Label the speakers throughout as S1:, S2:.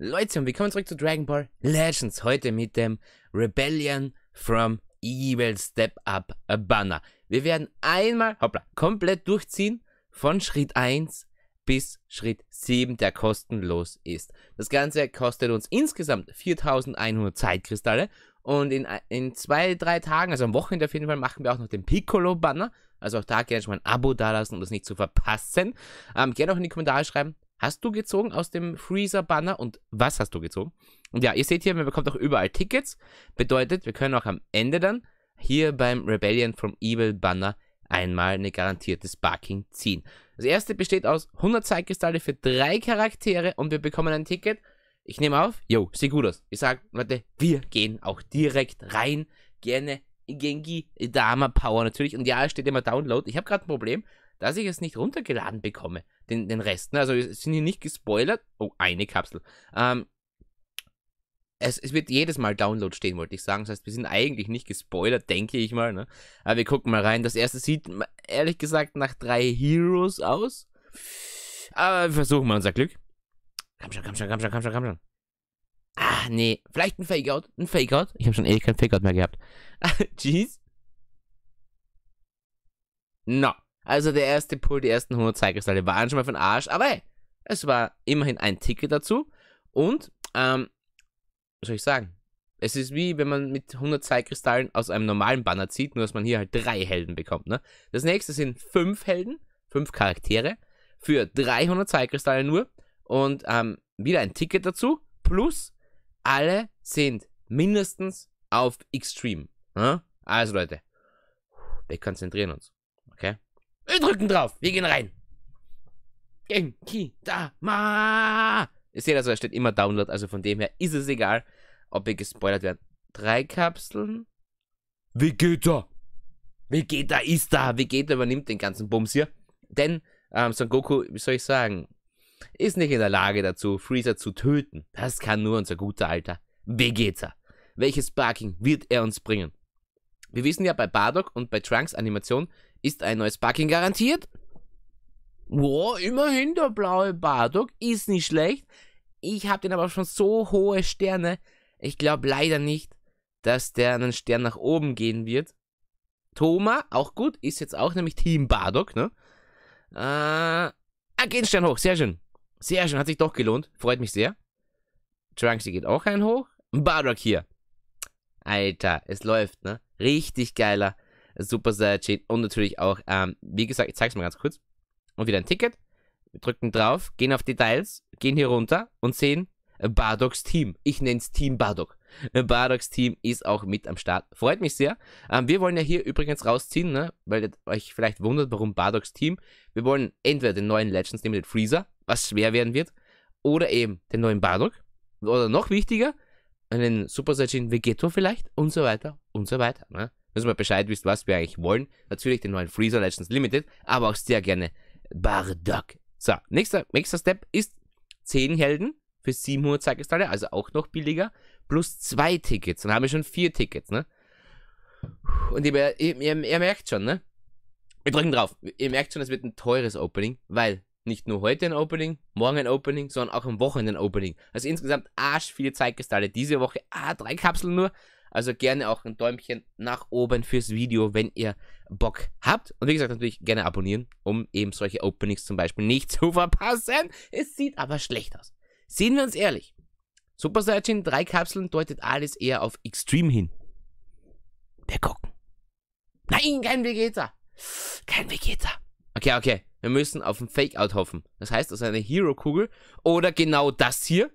S1: Leute, und willkommen zurück zu Dragon Ball Legends. Heute mit dem Rebellion from Evil Step Up Banner. Wir werden einmal, hoppla, komplett durchziehen von Schritt 1 bis Schritt 7, der kostenlos ist. Das Ganze kostet uns insgesamt 4100 Zeitkristalle und in, in zwei, drei Tagen, also am Wochenende auf jeden Fall, machen wir auch noch den Piccolo-Banner. Also auch da gerne schon mal ein Abo dalassen, um das nicht zu verpassen. Ähm, gerne auch in die Kommentare schreiben, hast du gezogen aus dem Freezer-Banner und was hast du gezogen? Und ja, ihr seht hier, man bekommt auch überall Tickets. Bedeutet, wir können auch am Ende dann hier beim Rebellion from Evil Banner einmal eine garantierte Sparking ziehen. Das erste besteht aus 100 Zeitkristalle für drei Charaktere und wir bekommen ein Ticket. Ich nehme auf, yo, sieht gut aus. Ich sage, Leute, wir gehen auch direkt rein. Gerne Gengi, Dama Power natürlich. Und ja, es steht immer Download. Ich habe gerade ein Problem, dass ich es nicht runtergeladen bekomme den, den Rest. Ne? Also es sind hier nicht gespoilert. Oh, eine Kapsel. Ähm, es, es, wird jedes Mal Download stehen, wollte ich sagen. Das heißt, wir sind eigentlich nicht gespoilert, denke ich mal. Ne? Aber wir gucken mal rein. Das erste sieht ehrlich gesagt nach drei Heroes aus. Aber wir versuchen mal unser Glück. Komm schon, komm schon, komm schon, komm schon, komm schon. Ah, nee. Vielleicht ein Fakeout. Ein Fakeout. Ich habe schon ewig kein Fakeout mehr gehabt. Jeez. No. Also der erste Pull, die ersten 100 Zeigristalle halt, waren schon mal für den Arsch, aber hey, es war immerhin ein Ticket dazu und, ähm, was soll ich sagen? Es ist wie, wenn man mit 100 Zeitkristallen aus einem normalen Banner zieht, nur dass man hier halt drei Helden bekommt. Ne? Das nächste sind fünf Helden, fünf Charaktere für 300 Zeitkristalle nur und ähm, wieder ein Ticket dazu. Plus, alle sind mindestens auf Extreme. Ne? Also Leute, wir konzentrieren uns. Okay? Wir drücken drauf. Wir gehen rein. Genki da ma. Ihr seht also, da steht immer Download. Also von dem her ist es egal, ob wir gespoilert werden. Drei Kapseln. Vegeta. Vegeta ist da. Vegeta übernimmt den ganzen Bums hier. Denn ähm, Son Goku, wie soll ich sagen, ist nicht in der Lage dazu, Freezer zu töten. Das kann nur unser guter alter Vegeta. Welches Barking wird er uns bringen? Wir wissen ja bei Bardock und bei Trunks Animation ist ein neues Backing garantiert? wow, immerhin der blaue Bardock ist nicht schlecht. Ich habe den aber schon so hohe Sterne. Ich glaube leider nicht, dass der einen Stern nach oben gehen wird. Thoma, auch gut, ist jetzt auch nämlich Team Bardock, ne? Äh, ah, geht ein Stern hoch, sehr schön. Sehr schön, hat sich doch gelohnt, freut mich sehr. Trunksy geht auch ein hoch. Bardock hier. Alter, es läuft, ne? Richtig geiler Super Saiyan und natürlich auch, ähm, wie gesagt, ich zeige es mal ganz kurz. Und wieder ein Ticket. Wir drücken drauf, gehen auf Details, gehen hier runter und sehen äh, Bardoks Team. Ich nenne es Team Bardok. Äh, Bardoks Team ist auch mit am Start. Freut mich sehr. Ähm, wir wollen ja hier übrigens rausziehen, ne? weil ihr euch vielleicht wundert, warum Bardoks Team. Wir wollen entweder den neuen Legends, nämlich den Freezer, was schwer werden wird, oder eben den neuen Bardok. Oder noch wichtiger, einen Super Saiyan Vegeto vielleicht und so weiter und so weiter. Ne? dass ihr mal Bescheid wisst, was wir eigentlich wollen. Natürlich den neuen Freezer Legends Limited, aber auch sehr gerne Bardock. So, nächster, nächster Step ist 10 Helden für 700 Zeigestalle, also auch noch billiger, plus 2 Tickets. Dann haben wir schon 4 Tickets, ne? Und ihr, ihr, ihr, merkt schon, ne? Wir drücken drauf. Ihr merkt schon, es wird ein teures Opening, weil nicht nur heute ein Opening, morgen ein Opening, sondern auch am Wochenende ein Opening. Also insgesamt arsch viele Zeitgestalte. Diese Woche, ah, drei Kapseln nur. Also gerne auch ein Däumchen nach oben fürs Video, wenn ihr Bock habt. Und wie gesagt, natürlich gerne abonnieren, um eben solche Openings zum Beispiel nicht zu verpassen. Es sieht aber schlecht aus. Sehen wir uns ehrlich. Super Saiyajin, drei Kapseln deutet alles eher auf Extreme hin. Wir gucken. Nein, kein Vegeta. Kein Vegeta. Okay, okay. Wir müssen auf ein Fake-Out hoffen. Das heißt, aus also einer Hero-Kugel oder genau das hier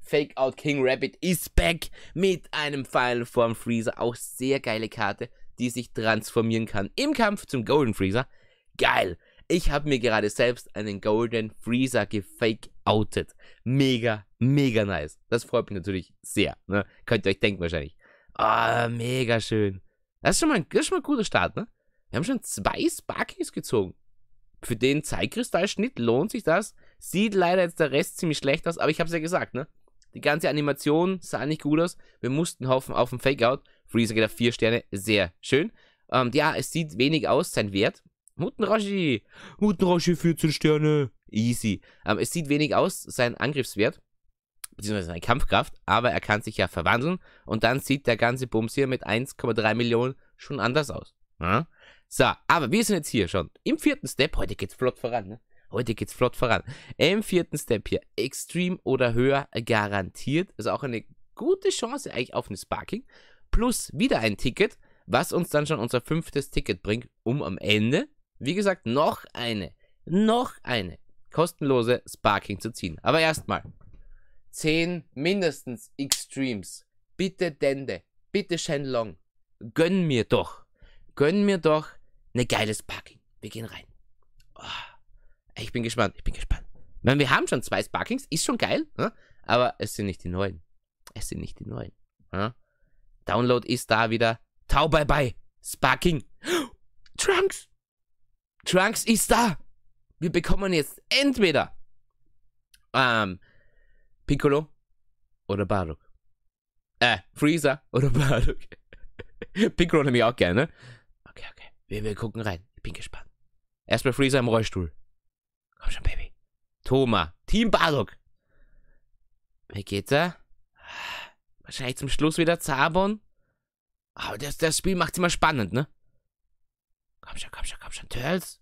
S1: Fake Out King Rabbit ist back mit einem Final Form Freezer. Auch sehr geile Karte, die sich transformieren kann im Kampf zum Golden Freezer. Geil. Ich habe mir gerade selbst einen Golden Freezer gefake outet. Mega, mega nice. Das freut mich natürlich sehr. Ne? Könnt ihr euch denken wahrscheinlich. Ah, oh, mega schön. Das ist schon mal ein, das ist schon mal ein guter Start, ne? Wir haben schon zwei Sparkings gezogen. Für den Zeitkristallschnitt lohnt sich das. Sieht leider jetzt der Rest ziemlich schlecht aus, aber ich habe es ja gesagt, ne? Die ganze Animation sah nicht gut aus. Wir mussten hoffen auf ein Fakeout. Freezer geht auf 4 Sterne. Sehr schön. Ähm, ja, es sieht wenig aus, sein Wert. Mutenroshi. Mutenroshi 14 Sterne. Easy. Ähm, es sieht wenig aus, sein Angriffswert. Beziehungsweise seine Kampfkraft. Aber er kann sich ja verwandeln. Und dann sieht der ganze Bums hier mit 1,3 Millionen schon anders aus. Ja? Hm? So, aber wir sind jetzt hier schon im vierten Step. Heute geht's flott voran. Ne? Heute geht's flott voran. Im vierten Step hier, Extreme oder höher garantiert. Also auch eine gute Chance eigentlich auf eine Sparking. Plus wieder ein Ticket, was uns dann schon unser fünftes Ticket bringt, um am Ende, wie gesagt, noch eine, noch eine kostenlose Sparking zu ziehen. Aber erstmal, 10 mindestens Extremes. Bitte Dende, bitte Shenlong, gönn mir doch, gönn mir doch eine geile Sparking. Wir gehen rein. Oh. Ich bin gespannt, ich bin gespannt. Ich meine, wir haben schon zwei Sparkings, ist schon geil, ne? aber es sind nicht die neuen. Es sind nicht die neuen. Ne? Download ist da wieder. Tau bye bye. Sparking. Trunks. Trunks ist da. Wir bekommen jetzt entweder ähm, Piccolo oder Baruk. Äh, Freezer oder Baruk. Piccolo nehme ich auch gerne. Okay, okay. Wir, wir gucken rein. Ich bin gespannt. Erstmal Freezer im Rollstuhl. Komm schon, Baby. Thoma, Team Bardock. Wie geht's da? Äh? Wahrscheinlich zum Schluss wieder Zabon. Aber das, das Spiel macht's immer spannend, ne? Komm schon, komm schon, komm schon, Turtles.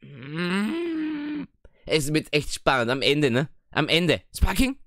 S1: Mm. Es wird echt spannend am Ende, ne? Am Ende. Sparking?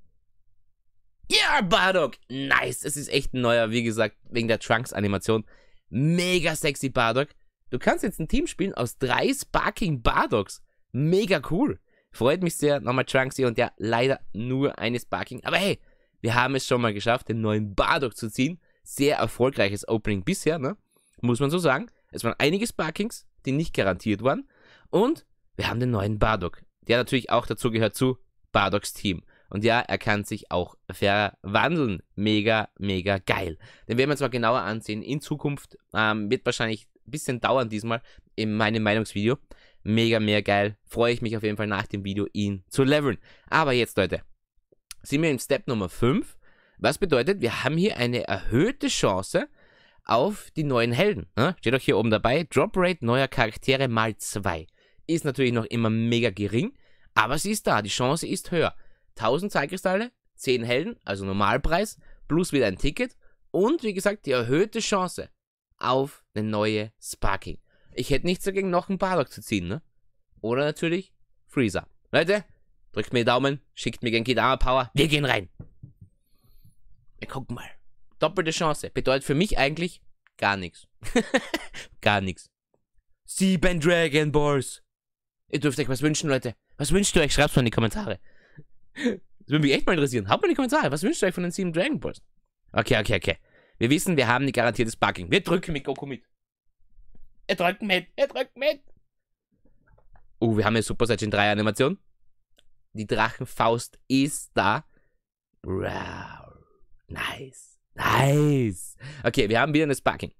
S1: Ja, yeah, Bardock! Nice! Es ist echt ein neuer, wie gesagt, wegen der Trunks-Animation. Mega sexy Bardock. Du kannst jetzt ein Team spielen aus drei Sparking Bardocks. Mega cool. Freut mich sehr. Nochmal Trunksy und ja, leider nur eines Sparking. Aber hey, wir haben es schon mal geschafft, den neuen Bardock zu ziehen. Sehr erfolgreiches Opening bisher, ne? Muss man so sagen. Es waren einige Sparkings, die nicht garantiert waren. Und wir haben den neuen Bardock, der natürlich auch dazu gehört zu Bardocks Team. Und ja, er kann sich auch verwandeln. Mega, mega geil. Den werden wir uns mal genauer ansehen. In Zukunft ähm, wird wahrscheinlich ein bisschen dauern diesmal in meinem Meinungsvideo. Mega, mega geil. Freue ich mich auf jeden Fall nach dem Video, ihn zu leveln. Aber jetzt, Leute, sind wir im Step Nummer 5. Was bedeutet, wir haben hier eine erhöhte Chance auf die neuen Helden. Ne? Steht auch hier oben dabei, Drop Rate neuer Charaktere mal 2. Ist natürlich noch immer mega gering, aber sie ist da, die Chance ist höher. 1000 Zeitkristalle, 10 Helden, also Normalpreis, plus wieder ein Ticket und wie gesagt die erhöhte Chance auf eine neue Sparking. Ich hätte nichts dagegen, noch einen Bardock zu ziehen, ne? Oder natürlich Freezer. Leute, drückt mir Daumen, schickt mir Genki Dama Power. Wir gehen rein. Wir gucken mal. Doppelte Chance. Bedeutet für mich eigentlich gar nichts. Gar nichts. Sieben Dragon Balls. Ihr dürft euch was wünschen, Leute. Was wünscht ihr euch? Schreibt es mal in die Kommentare. Das würde mich echt mal interessieren. Haut mal in die Kommentare. Was wünscht ihr euch von den sieben Dragon Balls? Okay, okay, okay. Wir wissen, wir haben nicht garantiertes Bugging. Wir drücken mit Goku mit. Er drückt mit, er drückt mit. Oh, wir haben hier Super Saiyan 3 Animation. Die Drachenfaust ist da. Wow. Nice. Nice. Okay, wir haben wieder eine Sparking.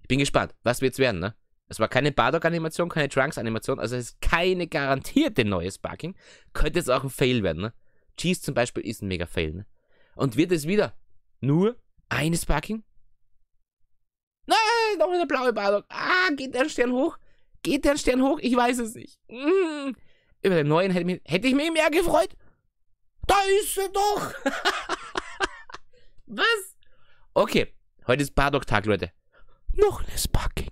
S1: Ich bin gespannt, was wird's werden, ne? Es war keine Bardock-Animation, keine Trunks-Animation, also es ist keine garantierte neue Sparking. Könnte es auch ein Fail werden, ne? Cheese zum Beispiel ist ein mega Fail, ne? Und wird es wieder nur eine Sparking? noch eine blaue Badung. Ah, geht der Stern hoch? Geht der Stern hoch? Ich weiß es nicht. Mm. Über den neuen hätte, mich, hätte ich mich mehr gefreut. Da ist er doch! Was? Okay, heute ist Bardock-Tag, Leute. Noch eine Sparking.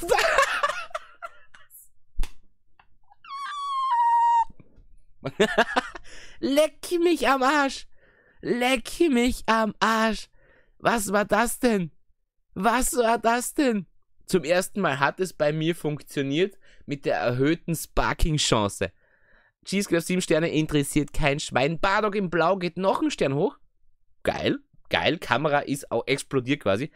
S1: Was? Leck mich am Arsch! Leck mich am Arsch! Was war das denn? Was war das denn? Zum ersten Mal hat es bei mir funktioniert mit der erhöhten Sparking-Chance. Cheesecraft 7 Sterne interessiert kein Schwein. Bardock im Blau geht noch einen Stern hoch. Geil, geil. Kamera ist auch explodiert quasi.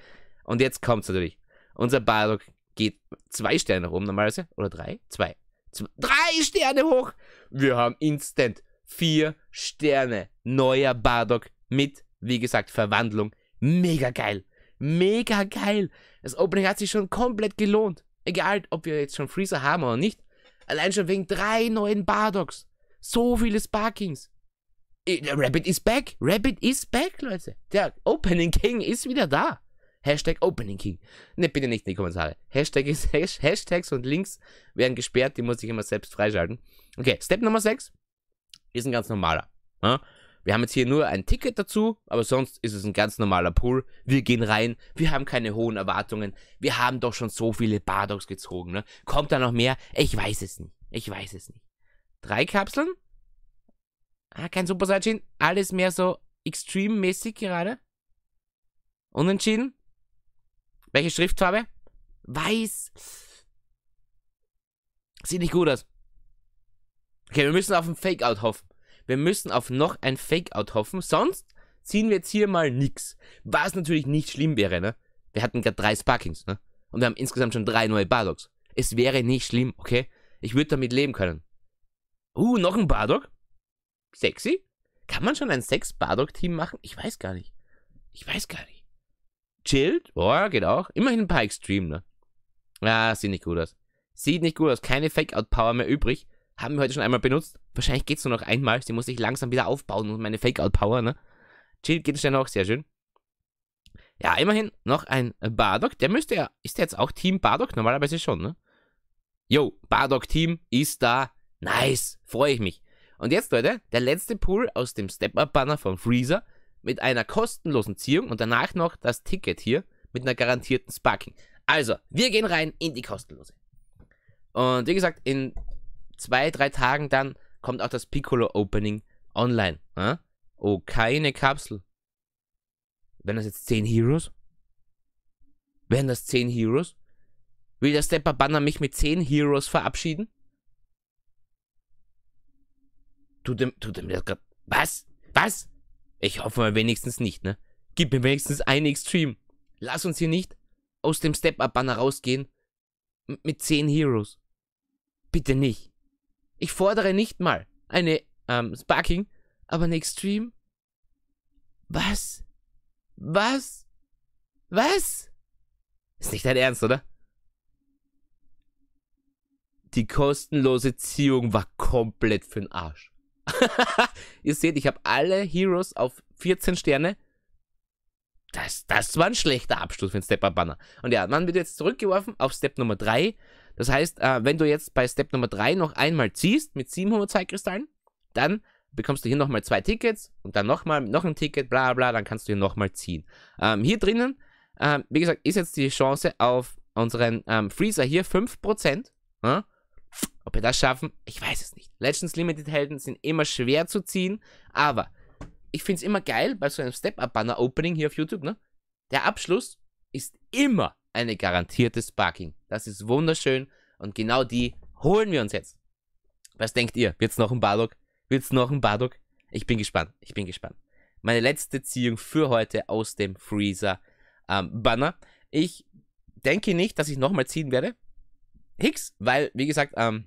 S1: Und jetzt kommt es natürlich. Unser Bardock geht zwei Sterne oben normalerweise. Oder drei? Zwei. zwei. Drei Sterne hoch. Wir haben instant vier Sterne. Neuer Bardock mit, wie gesagt, Verwandlung. Mega geil mega geil. Das Opening hat sich schon komplett gelohnt. Egal, ob wir jetzt schon Freezer haben oder nicht. Allein schon wegen drei neuen Bardocks. So viele Sparkings. Äh, Rabbit is back. Rabbit is back, Leute. Der Opening King ist wieder da. Hashtag Opening King. Ne, bitte nicht in die Kommentare. Hashtag ist, Hashtags und Links werden gesperrt, die muss ich immer selbst freischalten. Okay, Step Nummer 6 ist ein ganz normaler. Ja? Ne? Wir haben jetzt hier nur ein Ticket dazu, aber sonst ist es ein ganz normaler Pool. Wir gehen rein, wir haben keine hohen Erwartungen. Wir haben doch schon so viele Bardocks gezogen. Ne? Kommt da noch mehr? Ich weiß es nicht. Ich weiß es nicht. Drei Kapseln? Ah, kein Super Saiyan. Alles mehr so extrem mäßig gerade. Unentschieden? Welche Schriftfarbe? Weiß. Sieht nicht gut aus. Okay, wir müssen auf ein Fake-Out hoffen. Wir müssen auf noch ein Fakeout hoffen, sonst ziehen wir jetzt hier mal nix. Was natürlich nicht schlimm wäre, ne? Wir hatten gerade drei Sparkings, ne? Und wir haben insgesamt schon drei neue Bardocks. Es wäre nicht schlimm, okay? Ich würde damit leben können. Uh, noch ein Bardock? Sexy? Kann man schon ein sex bardock team machen? Ich weiß gar nicht. Ich weiß gar nicht. Chilled? Boah, geht auch. Immerhin ein paar Extreme, ne? Ah, sieht nicht gut aus. Sieht nicht gut aus. Keine Fake-Out-Power mehr übrig haben wir heute schon einmal benutzt. Wahrscheinlich geht es nur noch einmal. Sie muss ich langsam wieder aufbauen und meine Fake-Out-Power, ne? Chill geht es dann auch sehr schön. Ja, immerhin noch ein Bardock. Der müsste ja. Ist der jetzt auch Team Bardock? Normalerweise schon, ne? Yo, Bardock Team ist da. Nice. Freue ich mich. Und jetzt, Leute, der letzte Pool aus dem Step-Up-Banner von Freezer mit einer kostenlosen Ziehung und danach noch das Ticket hier mit einer garantierten Sparking. Also, wir gehen rein in die kostenlose. Und wie gesagt, in zwei, drei Tagen dann kommt auch das Piccolo-Opening online. Ja? Oh, keine Kapsel. Wären das jetzt 10 Heroes? Wären das 10 Heroes? Will der Stepper Banner mich mit 10 Heroes verabschieden? Tut dem, tut dem Was? Was? Ich hoffe mal wenigstens nicht, ne? Gib mir wenigstens einen Extreme. Lass uns hier nicht aus dem Step-Up-Banner rausgehen. Mit 10 Heroes. Bitte nicht. Ich fordere nicht mal eine ähm, Sparking, aber ein Extreme? Was? Was? Was? Ist nicht dein Ernst, oder? Die kostenlose Ziehung war komplett für'n Arsch. Ihr seht, ich habe alle Heroes auf 14 Sterne. Das, das war ein schlechter Abschluss für den Stepper Banner. Und ja, man wird jetzt zurückgeworfen auf Step Nummer 3. Das heißt, äh, wenn du jetzt bei Step Nummer 3 noch einmal ziehst mit 700 Zeitkristallen, dann bekommst du hier nochmal zwei Tickets und dann nochmal noch ein Ticket, bla bla, dann kannst du hier nochmal ziehen. Ähm, hier drinnen, ähm, wie gesagt, ist jetzt die Chance auf unseren ähm, Freezer hier 5%. Äh? Ne? Ob wir das schaffen, ich weiß es nicht. Legends Limited Helden sind immer schwer zu ziehen, aber ich finde es immer geil bei so einem Step-Up-Banner-Opening hier auf YouTube, ne? Der Abschluss ist immer eine garantierte Sparking. Das ist wunderschön und genau die holen wir uns jetzt. Was denkt ihr? Wird's noch ein Bardock? Wird's noch ein Bardock? Ich bin gespannt. Ich bin gespannt. Meine letzte Ziehung für heute aus dem Freezer ähm, Banner. Ich denke nicht, dass ich nochmal ziehen werde. Hicks, weil, wie gesagt, ähm,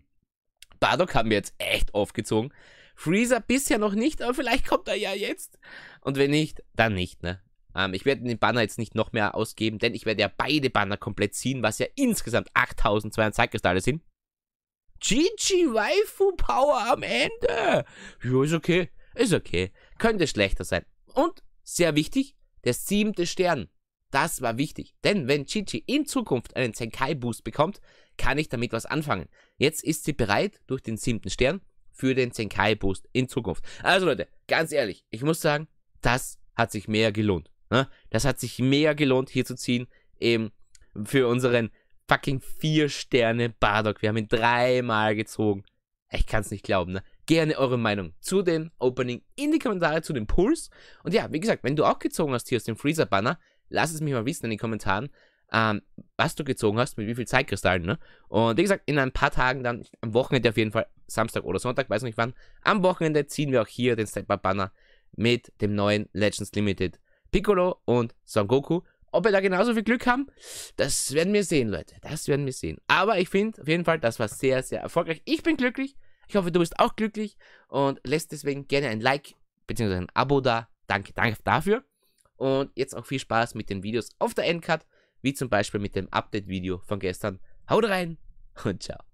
S1: Bardock haben wir jetzt echt aufgezogen. Freezer bisher noch nicht, aber vielleicht kommt er ja jetzt. Und wenn nicht, dann nicht, ne? Ähm, ich werde den Banner jetzt nicht noch mehr ausgeben, denn ich werde ja beide Banner komplett ziehen, was ja insgesamt 8200 Zeitkristalle sind. GG Waifu Power am Ende. Ja, ist okay. Ist okay. Könnte schlechter sein. Und, sehr wichtig, der siebte Stern. Das war wichtig. Denn wenn Gigi in Zukunft einen Zenkai Boost bekommt, kann ich damit was anfangen. Jetzt ist sie bereit durch den siebten Stern für den Zenkai Boost in Zukunft. Also Leute, ganz ehrlich, ich muss sagen, das hat sich mehr gelohnt. Ne? Das hat sich mega gelohnt, hier zu ziehen. Eben für unseren fucking 4 Sterne Bardock. Wir haben ihn dreimal gezogen. Ich kann es nicht glauben, ne? Gerne eure Meinung zu den Opening in die Kommentare, zu dem Puls. Und ja, wie gesagt, wenn du auch gezogen hast hier aus dem Freezer-Banner, lass es mich mal wissen in den Kommentaren, ähm, was du gezogen hast, mit wie viel Zeitkristallen, ne? Und wie gesagt, in ein paar Tagen dann, am Wochenende auf jeden Fall, Samstag oder Sonntag, weiß nicht wann, am Wochenende ziehen wir auch hier den Step-Up-Banner mit dem neuen Legends Limited Piccolo und Son Goku. Ob wir da genauso viel Glück haben, das werden wir sehen, Leute. Das werden wir sehen. Aber ich finde auf jeden Fall, das war sehr, sehr erfolgreich. Ich bin glücklich. Ich hoffe, du bist auch glücklich und lässt deswegen gerne ein Like bzw. ein Abo da. Danke, danke dafür. Und jetzt auch viel Spaß mit den Videos auf der Endcard, wie zum Beispiel mit dem Update-Video von gestern. Haut rein und ciao.